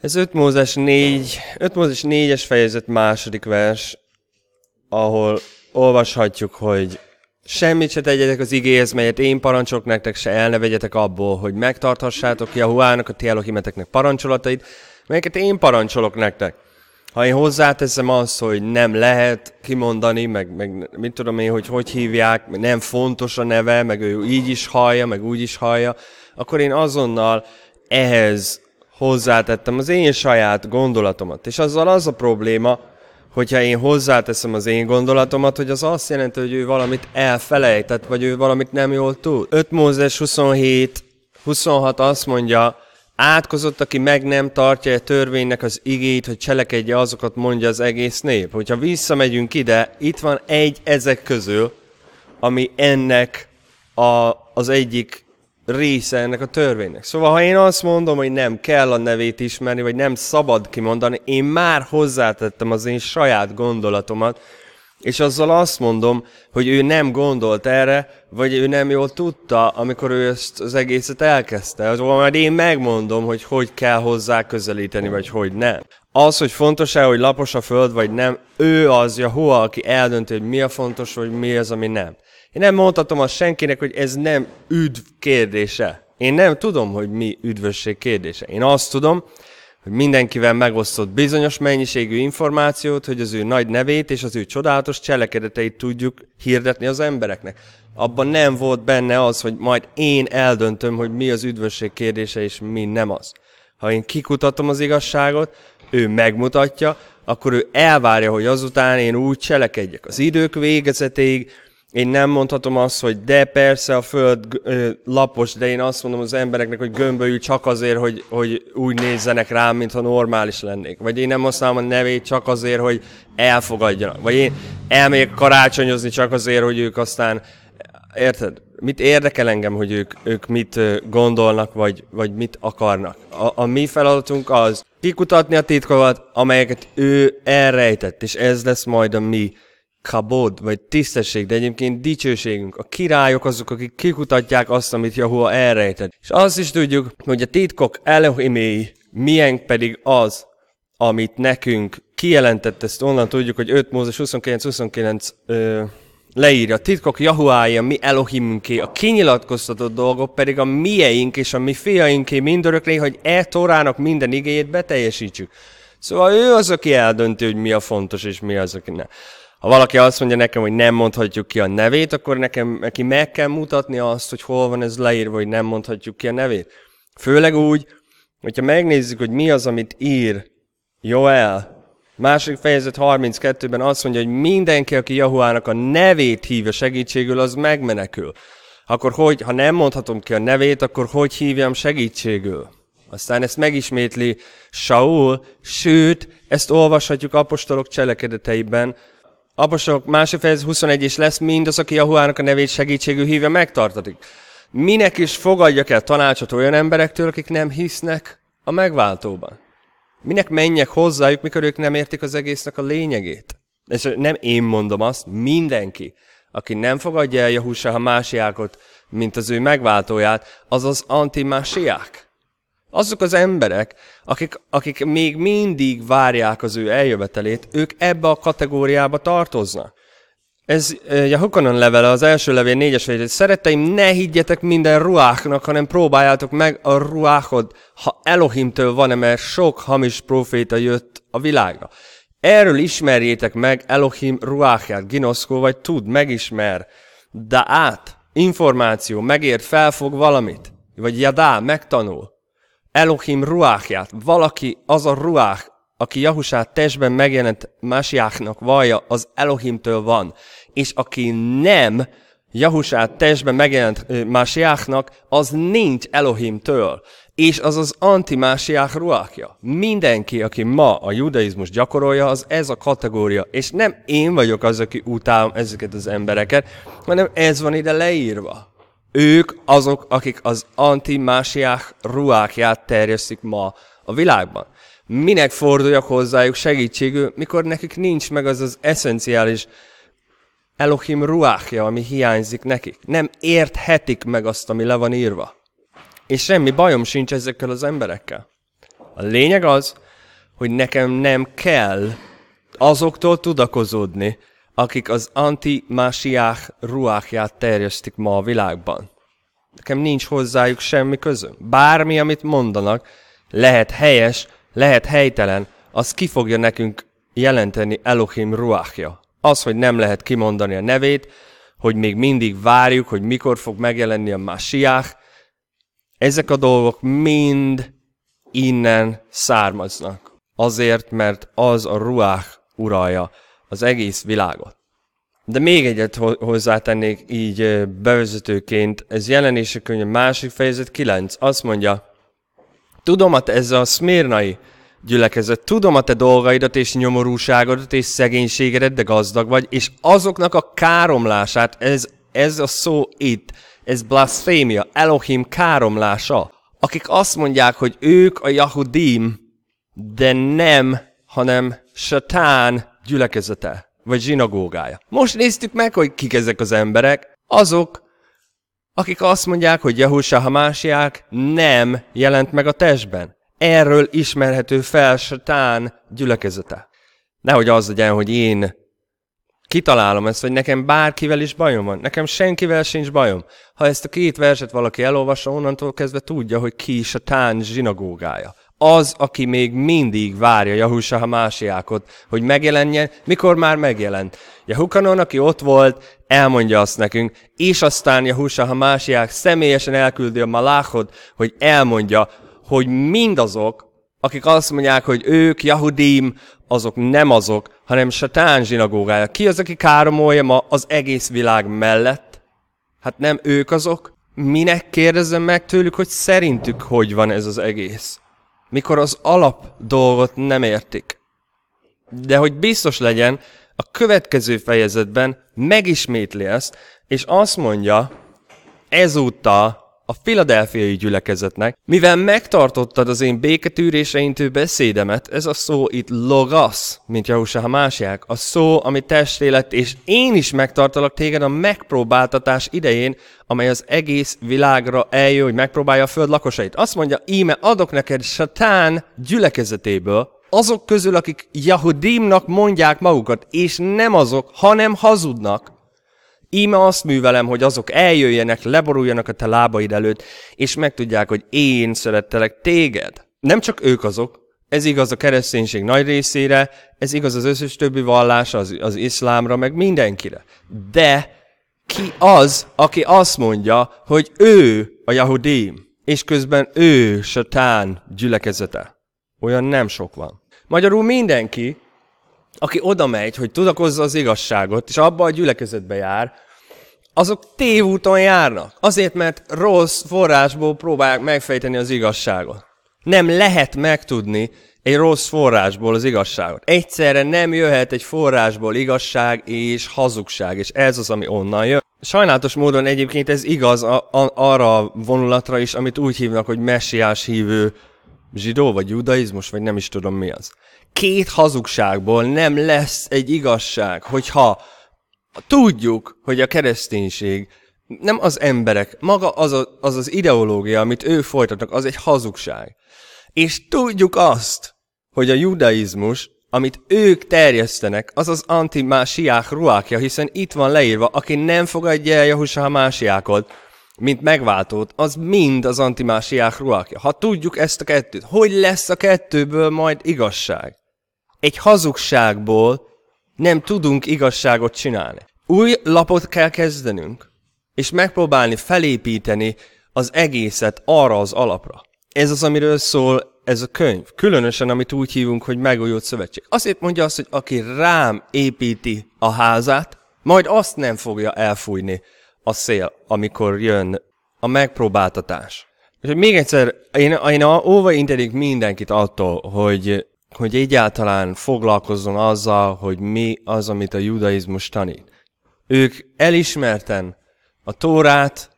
Ez 5 Mózes 4, 5 Mózes 4-es fejezet második vers, ahol olvashatjuk, hogy Semmit se tegyetek az igéhez, melyet én parancsolok nektek, se el ne vegyetek abból, hogy megtarthassátok Jahuának, a ti Elohimeteknek parancsolatait, melyeket én parancsolok nektek. Ha én hozzáteszem azt, hogy nem lehet kimondani, meg, meg mit tudom én, hogy hogy hívják, nem fontos a neve, meg ő így is hallja, meg úgy is hallja, akkor én azonnal ehhez hozzátettem az én saját gondolatomat. És azzal az a probléma, hogyha én hozzáteszem az én gondolatomat, hogy az azt jelenti, hogy ő valamit elfelejtett, vagy ő valamit nem jól tud. 5 Mózes 27, 26 azt mondja, átkozott, aki meg nem tartja a törvénynek az igét, hogy cselekedje azokat, mondja az egész nép. Hogyha visszamegyünk ide, itt van egy ezek közül, ami ennek a, az egyik része ennek a törvénynek. Szóval, ha én azt mondom, hogy nem kell a nevét ismerni, vagy nem szabad kimondani, én már hozzátettem az én saját gondolatomat, és azzal azt mondom, hogy ő nem gondolt erre, vagy ő nem jól tudta, amikor ő ezt az egészet elkezdte. Azonban szóval majd én megmondom, hogy hogy kell hozzá közelíteni, vagy hogy nem. Az, hogy fontos-e, hogy lapos a föld, vagy nem, ő az hova, aki eldönti, hogy mi a fontos, vagy mi az, ami nem. Én nem mondhatom azt senkinek, hogy ez nem üdv kérdése. Én nem tudom, hogy mi üdvösség kérdése. Én azt tudom, hogy mindenkivel megosztott bizonyos mennyiségű információt, hogy az ő nagy nevét és az ő csodálatos cselekedeteit tudjuk hirdetni az embereknek. Abban nem volt benne az, hogy majd én eldöntöm, hogy mi az üdvösség kérdése és mi nem az. Ha én kikutatom az igazságot, ő megmutatja, akkor ő elvárja, hogy azután én úgy cselekedjek. Az idők végezetéig én nem mondhatom azt, hogy de persze a föld ö, lapos, de én azt mondom az embereknek, hogy gömbölyű csak azért, hogy, hogy úgy nézzenek rám, mintha normális lennék. Vagy én nem használom a nevét csak azért, hogy elfogadjanak. Vagy én elmegyek karácsonyozni csak azért, hogy ők aztán... Érted? Mit érdekel engem, hogy ők, ők mit gondolnak, vagy, vagy mit akarnak? A, a mi feladatunk az kikutatni a titkokat, amelyeket ő elrejtett, és ez lesz majd a mi kabod, vagy tisztesség, de egyébként dicsőségünk. A királyok azok, akik kikutatják azt, amit Jahua elrejtett. És azt is tudjuk, hogy a titkok Elohiméi, milyen pedig az, amit nekünk kijelentett, ezt onnan tudjuk, hogy 5 Mózes 29-29 leírja. A titkok Jahuája, mi Elohimünké, a kinyilatkoztatott dolgok pedig a mieink és a mi fiainké mindörökké, hogy e Torának minden igéjét beteljesítsük. Szóval ő az, aki eldönti, hogy mi a fontos és mi az, aki nem ha valaki azt mondja nekem, hogy nem mondhatjuk ki a nevét, akkor nekem neki meg kell mutatni azt, hogy hol van ez leírva, hogy nem mondhatjuk ki a nevét. Főleg úgy, hogyha megnézzük, hogy mi az, amit ír Joel, második fejezet 32-ben azt mondja, hogy mindenki, aki Jahuának a nevét hívja segítségül, az megmenekül. Akkor hogy, ha nem mondhatom ki a nevét, akkor hogy hívjam segítségül? Aztán ezt megismétli Saul, sőt, ezt olvashatjuk apostolok cselekedeteiben, Apostolok másik fejez 21 is lesz, mindaz, aki Jahuának a nevét segítségű hívja, megtartatik. Minek is fogadjak el tanácsot olyan emberektől, akik nem hisznek a megváltóban? Minek menjek hozzájuk, mikor ők nem értik az egésznek a lényegét? És nem én mondom azt, mindenki, aki nem fogadja el Jahusa, ha másiákot, mint az ő megváltóját, az az antimásiák. Azok az emberek, akik, akik még mindig várják az ő eljövetelét, ők ebbe a kategóriába tartoznak. Ez Jahukanon eh, levele, az első levél négyes fejezet. Szeretteim, ne higgyetek minden ruáknak, hanem próbáljátok meg a ruákod, ha Elohimtől van-e, mert sok hamis proféta jött a világra. Erről ismerjétek meg Elohim ruáját, ginoszkó vagy tud, megismer. De át, információ, megért, felfog valamit. Vagy jadá, megtanul. Elohim ruáhját, Valaki az a ruák, aki Jahusát testben megjelent Másiáknak vallja, az Elohimtől van. És aki nem Jahusát testben megjelent Másiáknak, az nincs Elohimtől. És az az antimásiák ruákja. Mindenki, aki ma a judaizmus gyakorolja, az ez a kategória. És nem én vagyok az, aki utálom ezeket az embereket, hanem ez van ide leírva. Ők azok, akik az anti anti-másiák ruákját terjesztik ma a világban. Minek forduljak hozzájuk segítségül, mikor nekik nincs meg az az eszenciális Elohim ruákja, ami hiányzik nekik. Nem érthetik meg azt, ami le van írva. És semmi bajom sincs ezekkel az emberekkel. A lényeg az, hogy nekem nem kell azoktól tudakozódni, akik az anti-másiák ruhákját terjesztik ma a világban. Nekem nincs hozzájuk semmi közöm. Bármi, amit mondanak, lehet helyes, lehet helytelen, az ki fogja nekünk jelenteni Elohim ruhája. Az, hogy nem lehet kimondani a nevét, hogy még mindig várjuk, hogy mikor fog megjelenni a másiák, ezek a dolgok mind innen származnak. Azért, mert az a ruhák uralja az egész világot. De még egyet hozzátennék így bevezetőként, ez jelenése könyv másik fejezet 9. Azt mondja, tudom a hát ez a szmérnai gyülekezet, tudom a te dolgaidat és nyomorúságodat és szegénységedet, de gazdag vagy, és azoknak a káromlását, ez, ez a szó itt, ez blasfémia, Elohim káromlása, akik azt mondják, hogy ők a Jahudim, de nem, hanem satán gyülekezete, vagy zsinagógája. Most néztük meg, hogy kik ezek az emberek. Azok, akik azt mondják, hogy Jahusha Hamásiák nem jelent meg a testben. Erről ismerhető fel satán gyülekezete. Nehogy az legyen, hogy én kitalálom ezt, vagy nekem bárkivel is bajom van. Nekem senkivel sincs bajom. Ha ezt a két verset valaki elolvassa, onnantól kezdve tudja, hogy ki tán zsinagógája az, aki még mindig várja Jahusa másiákot, hogy megjelenjen, mikor már megjelent. Jahukanon, aki ott volt, elmondja azt nekünk, és aztán Jahusa másiák személyesen elküldi a Maláhod, hogy elmondja, hogy mindazok, akik azt mondják, hogy ők Jahudim, azok nem azok, hanem Satán zsinagógája. Ki az, aki káromolja ma az egész világ mellett? Hát nem ők azok? Minek kérdezem meg tőlük, hogy szerintük hogy van ez az egész? mikor az alap dolgot nem értik. De hogy biztos legyen, a következő fejezetben megismétli ezt, és azt mondja, ezúttal a filadelfiai gyülekezetnek, mivel megtartottad az én béketűrésre intő beszédemet, ez a szó itt logasz, mint ha másják. a szó, ami testé lett, és én is megtartalak téged a megpróbáltatás idején, amely az egész világra eljön, hogy megpróbálja a föld lakosait. Azt mondja, íme adok neked satán gyülekezetéből, azok közül, akik Jahudimnak mondják magukat, és nem azok, hanem hazudnak, Íme azt művelem, hogy azok eljöjjenek, leboruljanak a te lábaid előtt, és megtudják, hogy én szerettelek téged. Nem csak ők azok, ez igaz a kereszténység nagy részére, ez igaz az összes többi vallás, az, az iszlámra, meg mindenkire. De ki az, aki azt mondja, hogy ő a Jahudim, és közben ő satán gyülekezete? Olyan nem sok van. Magyarul mindenki, aki oda megy, hogy tudakozza az igazságot, és abba a gyülekezetbe jár, azok tévúton járnak. Azért, mert rossz forrásból próbálják megfejteni az igazságot. Nem lehet megtudni egy rossz forrásból az igazságot. Egyszerre nem jöhet egy forrásból igazság és hazugság, és ez az, ami onnan jön. Sajnálatos módon egyébként ez igaz a, a, arra vonulatra is, amit úgy hívnak, hogy messiás hívő zsidó, vagy judaizmus, vagy nem is tudom mi az két hazugságból nem lesz egy igazság, hogyha tudjuk, hogy a kereszténység nem az emberek, maga az, a, az az ideológia, amit ő folytatnak, az egy hazugság. És tudjuk azt, hogy a judaizmus, amit ők terjesztenek, az az anti másiák ruákja, hiszen itt van leírva, aki nem fogadja el Jahusa a másiákot, mint megváltót, az mind az anti másiák ruákja. Ha tudjuk ezt a kettőt, hogy lesz a kettőből majd igazság? egy hazugságból nem tudunk igazságot csinálni. Új lapot kell kezdenünk, és megpróbálni felépíteni az egészet arra az alapra. Ez az, amiről szól ez a könyv, különösen amit úgy hívunk, hogy megújult szövetség. Azért mondja azt, hogy aki rám építi a házát, majd azt nem fogja elfújni a szél, amikor jön a megpróbáltatás. És még egyszer, én, én óva intedik mindenkit attól, hogy hogy egyáltalán foglalkozzon azzal, hogy mi az, amit a judaizmus tanít. Ők elismerten a Tórát,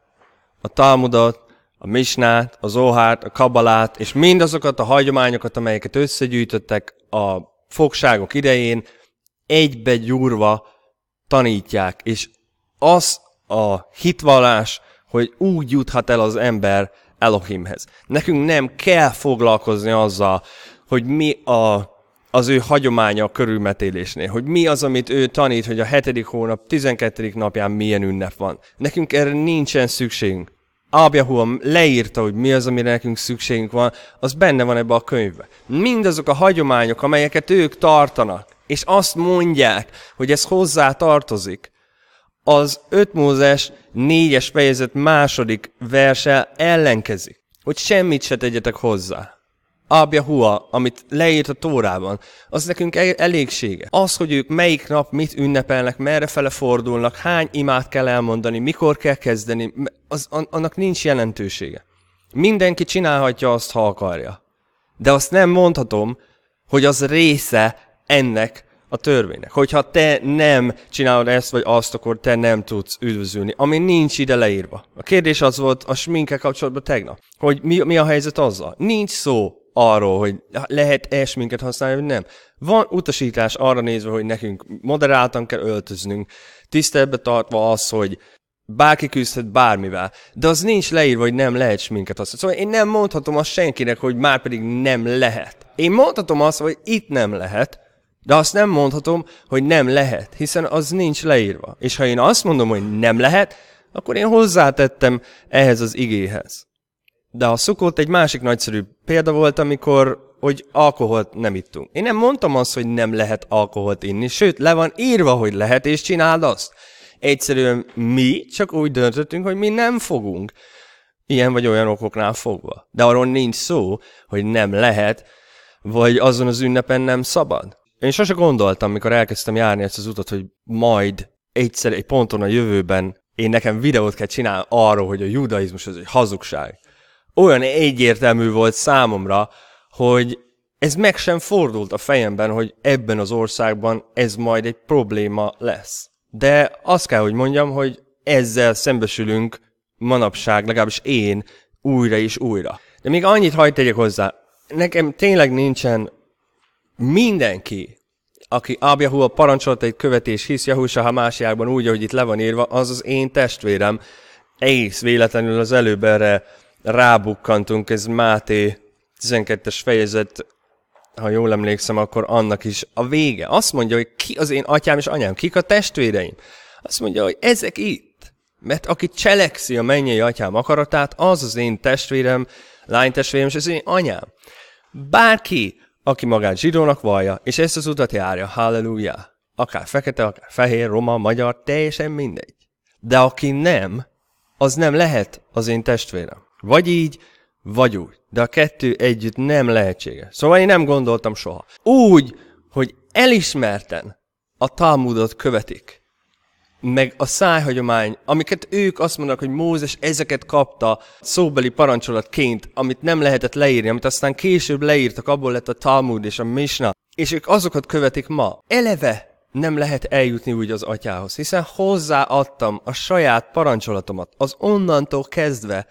a Talmudot, a Misnát, az Óhárt, a Kabalát, és mindazokat a hagyományokat, amelyeket összegyűjtöttek a fogságok idején, egybe gyúrva tanítják, és az a hitvallás, hogy úgy juthat el az ember Elohimhez. Nekünk nem kell foglalkozni azzal, hogy mi a, az ő hagyománya a körülmetélésnél, hogy mi az, amit ő tanít, hogy a hetedik hónap 12. napján milyen ünnep van. Nekünk erre nincsen szükségünk. Ábjahua leírta, hogy mi az, amire nekünk szükségünk van, az benne van ebbe a könyvbe. Mindazok a hagyományok, amelyeket ők tartanak, és azt mondják, hogy ez hozzá tartozik, az 5 Mózes 4-es fejezet második verse ellenkezik, hogy semmit se tegyetek hozzá hua, amit leírt a Tórában, az nekünk elégsége. Az, hogy ők melyik nap mit ünnepelnek, merre fele fordulnak, hány imát kell elmondani, mikor kell kezdeni, az, annak nincs jelentősége. Mindenki csinálhatja azt, ha akarja. De azt nem mondhatom, hogy az része ennek a törvénynek. Hogyha te nem csinálod ezt vagy azt, akkor te nem tudsz üdvözülni, ami nincs ide leírva. A kérdés az volt a sminke kapcsolatban tegnap, hogy mi, mi a helyzet azzal. Nincs szó arról, hogy lehet es minket használni, vagy nem. Van utasítás arra nézve, hogy nekünk moderáltan kell öltöznünk, tisztelbe tartva az, hogy bárki küzdhet bármivel, de az nincs leírva, hogy nem lehet minket használni. Szóval én nem mondhatom azt senkinek, hogy már pedig nem lehet. Én mondhatom azt, hogy itt nem lehet, de azt nem mondhatom, hogy nem lehet, hiszen az nincs leírva. És ha én azt mondom, hogy nem lehet, akkor én hozzátettem ehhez az igéhez. De a szukót egy másik nagyszerű példa volt, amikor hogy alkoholt nem ittunk. Én nem mondtam azt, hogy nem lehet alkoholt inni, sőt, le van írva, hogy lehet, és csináld azt. Egyszerűen mi csak úgy döntöttünk, hogy mi nem fogunk. Ilyen vagy olyan okoknál fogva. De arról nincs szó, hogy nem lehet, vagy azon az ünnepen nem szabad. Én sose gondoltam, mikor elkezdtem járni ezt az utat, hogy majd egyszer egy ponton a jövőben én nekem videót kell csinálni arról, hogy a judaizmus az egy hazugság olyan egyértelmű volt számomra, hogy ez meg sem fordult a fejemben, hogy ebben az országban ez majd egy probléma lesz. De azt kell, hogy mondjam, hogy ezzel szembesülünk manapság, legalábbis én, újra és újra. De még annyit hagyd tegyek hozzá. Nekem tényleg nincsen mindenki, aki Abjahu a parancsolatait egy követés, hisz Jahusa Hamásiákban úgy, ahogy itt le van írva, az az én testvérem. Egész véletlenül az előbb erre rábukkantunk, ez Máté 12-es fejezet, ha jól emlékszem, akkor annak is a vége. Azt mondja, hogy ki az én atyám és anyám, kik a testvéreim. Azt mondja, hogy ezek itt. Mert aki cselekszi a mennyei atyám akaratát, az az én testvérem, lánytestvérem és az én anyám. Bárki, aki magát zsidónak vallja, és ezt az utat járja, halleluja. Akár fekete, akár fehér, roma, magyar, teljesen mindegy. De aki nem, az nem lehet az én testvérem. Vagy így, vagy úgy. De a kettő együtt nem lehetséges. Szóval én nem gondoltam soha. Úgy, hogy elismerten a Talmudot követik, meg a szájhagyomány, amiket ők azt mondanak, hogy Mózes ezeket kapta szóbeli parancsolatként, amit nem lehetett leírni, amit aztán később leírtak, abból lett a Talmud és a Mishnah, és ők azokat követik ma. Eleve nem lehet eljutni úgy az atyához, hiszen hozzáadtam a saját parancsolatomat, az onnantól kezdve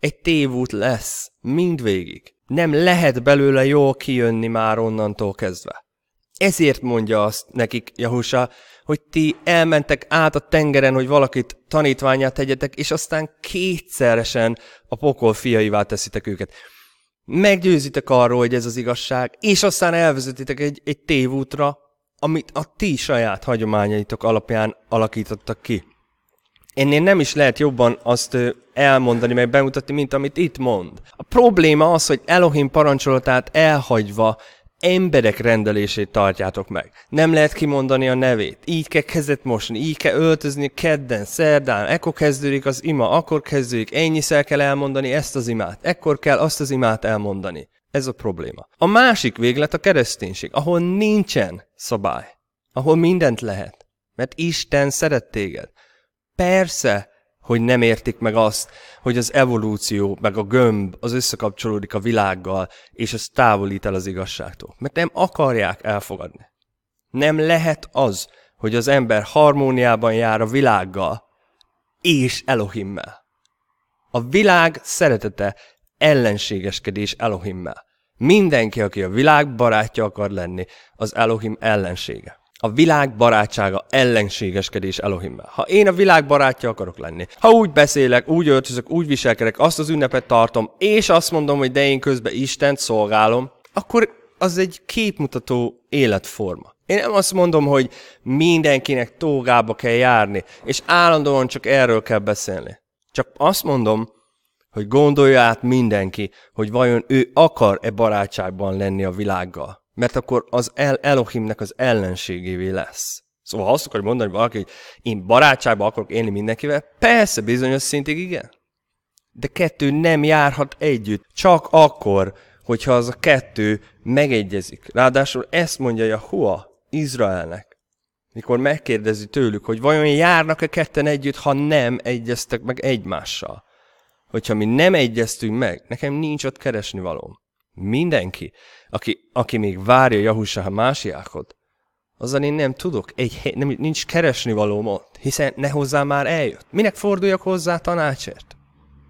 egy tévút lesz, mindvégig. Nem lehet belőle jól kijönni már onnantól kezdve. Ezért mondja azt nekik Jahusa, hogy ti elmentek át a tengeren, hogy valakit tanítványát tegyetek, és aztán kétszeresen a pokol fiaivá teszitek őket. Meggyőzitek arról, hogy ez az igazság, és aztán elvezetitek egy, egy tévútra, amit a ti saját hagyományaitok alapján alakítottak ki ennél nem is lehet jobban azt elmondani, meg bemutatni, mint amit itt mond. A probléma az, hogy Elohim parancsolatát elhagyva emberek rendelését tartjátok meg. Nem lehet kimondani a nevét. Így kell kezet mosni, így kell öltözni kedden, szerdán, ekkor kezdődik az ima, akkor kezdődik, ennyiszer kell elmondani ezt az imát, ekkor kell azt az imát elmondani. Ez a probléma. A másik véglet a kereszténység, ahol nincsen szabály, ahol mindent lehet, mert Isten szeret téged. Persze, hogy nem értik meg azt, hogy az evolúció, meg a gömb az összekapcsolódik a világgal, és ez távolít el az igazságtól. Mert nem akarják elfogadni. Nem lehet az, hogy az ember harmóniában jár a világgal és Elohimmel. A világ szeretete ellenségeskedés Elohimmel. Mindenki, aki a világ barátja akar lenni, az Elohim ellensége. A világ barátsága ellenségeskedés Elohimmel. Ha én a világ barátja akarok lenni, ha úgy beszélek, úgy öltözök, úgy viselkedek, azt az ünnepet tartom, és azt mondom, hogy de én közben Istent szolgálom, akkor az egy képmutató életforma. Én nem azt mondom, hogy mindenkinek tógába kell járni, és állandóan csak erről kell beszélni. Csak azt mondom, hogy gondolja át mindenki, hogy vajon ő akar-e barátságban lenni a világgal mert akkor az El Elohimnek az ellenségévé lesz. Szóval ha azt akarod mondani valaki, hogy én barátságba akarok élni mindenkivel, persze bizonyos szintig igen. De kettő nem járhat együtt. Csak akkor, hogyha az a kettő megegyezik. Ráadásul ezt mondja a Hua Izraelnek, mikor megkérdezi tőlük, hogy vajon járnak-e ketten együtt, ha nem egyeztek meg egymással. Hogyha mi nem egyeztünk meg, nekem nincs ott keresni valóm. Mindenki, aki, aki még várja Jahusa a másiákot, azzal én nem tudok, egy, nem, nincs keresni valóm ott, hiszen ne hozzá már eljött. Minek forduljak hozzá tanácsért?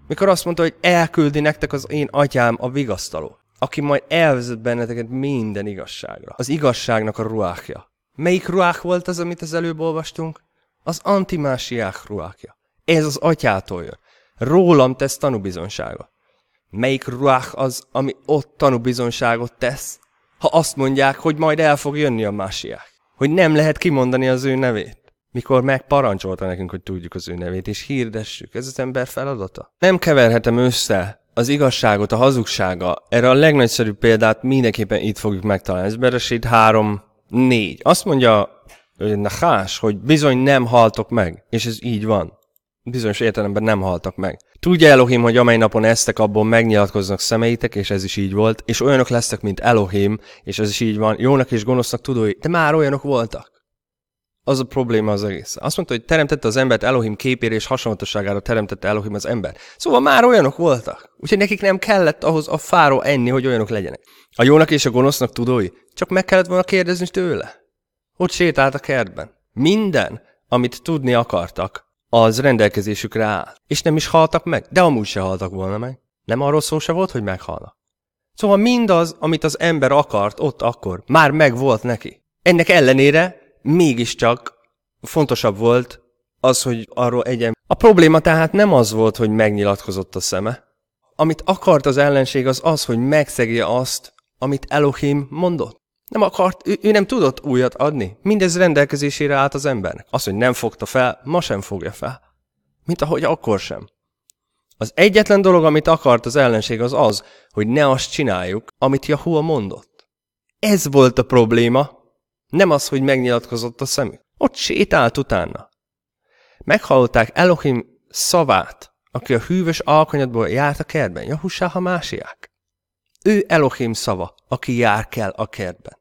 Mikor azt mondta, hogy elküldi nektek az én atyám a vigasztaló, aki majd elvezet benneteket minden igazságra. Az igazságnak a ruákja. Melyik ruák volt az, amit az előbb olvastunk? Az antimásiák ruákja. Ez az atyától jön. Rólam tesz tanúbizonságot. Melyik ruach az, ami ott bizonságot tesz, ha azt mondják, hogy majd el fog jönni a másiák? Hogy nem lehet kimondani az ő nevét? Mikor megparancsolta nekünk, hogy tudjuk az ő nevét, és hirdessük, ez az ember feladata. Nem keverhetem össze az igazságot a hazugsága. Erre a legnagyszerűbb példát mindenképpen itt fogjuk megtalálni. Ez Beresít 3, 4. Azt mondja Nahás, hogy bizony nem haltok meg, és ez így van bizonyos értelemben nem haltak meg. Tudja Elohim, hogy amely napon eztek, abból megnyilatkoznak szemeitek, és ez is így volt, és olyanok lesztek, mint Elohim, és ez is így van, jónak és gonosznak tudói, de már olyanok voltak. Az a probléma az egész. Azt mondta, hogy teremtette az embert Elohim képére és hasonlatosságára teremtette Elohim az ember. Szóval már olyanok voltak. Úgyhogy nekik nem kellett ahhoz a fáró enni, hogy olyanok legyenek. A jónak és a gonosznak tudói? Csak meg kellett volna kérdezni tőle. Ott sétált a kertben. Minden, amit tudni akartak, az rendelkezésükre áll. És nem is haltak meg, de amúgy se haltak volna meg. Nem arról szó se volt, hogy meghalnak. Szóval mindaz, amit az ember akart ott akkor, már megvolt neki. Ennek ellenére mégiscsak fontosabb volt az, hogy arról egyen. A probléma tehát nem az volt, hogy megnyilatkozott a szeme. Amit akart az ellenség, az az, hogy megszegje azt, amit Elohim mondott. Nem akart, ő, ő nem tudott újat adni. Mindez rendelkezésére állt az embernek. Az, hogy nem fogta fel, ma sem fogja fel. Mint ahogy akkor sem. Az egyetlen dolog, amit akart az ellenség, az az, hogy ne azt csináljuk, amit Jahua mondott. Ez volt a probléma, nem az, hogy megnyilatkozott a szemük. Ott sétált utána. Meghallották Elohim szavát, aki a hűvös alkonyatból járt a kertben, Jahusá, ha másiák. Ő Elohim szava, aki jár kell a kertben.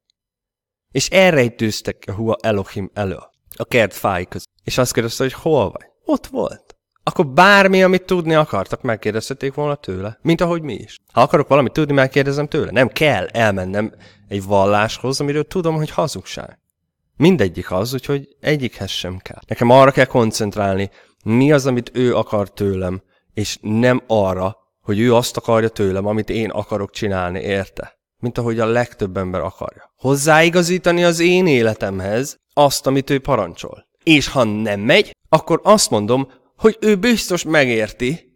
És elrejtőztek a Hua Elohim elől, a kert fáj között. És azt kérdezte, hogy hol vagy? Ott volt. Akkor bármi, amit tudni akartak, megkérdezték volna tőle. Mint ahogy mi is. Ha akarok valamit tudni, megkérdezem tőle. Nem kell elmennem egy valláshoz, amiről tudom, hogy hazugság. Mindegyik az, úgyhogy egyikhez sem kell. Nekem arra kell koncentrálni, mi az, amit ő akar tőlem, és nem arra, hogy ő azt akarja tőlem, amit én akarok csinálni, érte? mint ahogy a legtöbb ember akarja. Hozzáigazítani az én életemhez azt, amit ő parancsol. És ha nem megy, akkor azt mondom, hogy ő biztos megérti,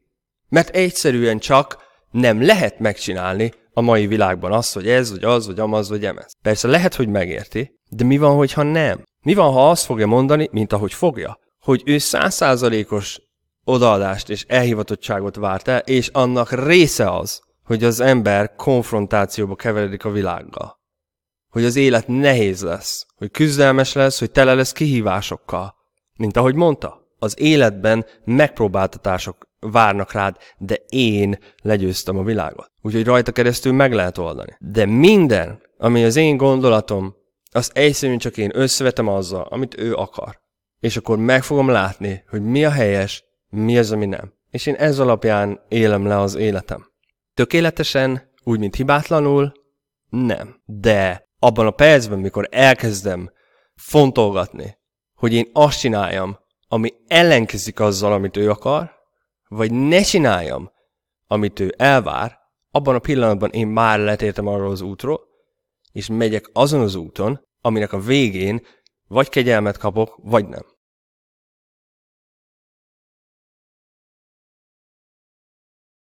mert egyszerűen csak nem lehet megcsinálni a mai világban azt, hogy ez, vagy az, vagy amaz, vagy emez. Persze lehet, hogy megérti, de mi van, hogyha nem? Mi van, ha azt fogja mondani, mint ahogy fogja, hogy ő százszázalékos odaadást és elhivatottságot várt el, és annak része az, hogy az ember konfrontációba keveredik a világgal. Hogy az élet nehéz lesz, hogy küzdelmes lesz, hogy tele lesz kihívásokkal. Mint ahogy mondta, az életben megpróbáltatások várnak rád, de én legyőztem a világot. Úgyhogy rajta keresztül meg lehet oldani. De minden, ami az én gondolatom, az egyszerűen csak én összevetem azzal, amit ő akar. És akkor meg fogom látni, hogy mi a helyes, mi az, ami nem. És én ez alapján élem le az életem. Tökéletesen, úgy, mint hibátlanul, nem. De abban a percben, mikor elkezdem fontolgatni, hogy én azt csináljam, ami ellenkezik azzal, amit ő akar, vagy ne csináljam, amit ő elvár, abban a pillanatban én már letértem arról az útról, és megyek azon az úton, aminek a végén vagy kegyelmet kapok, vagy nem.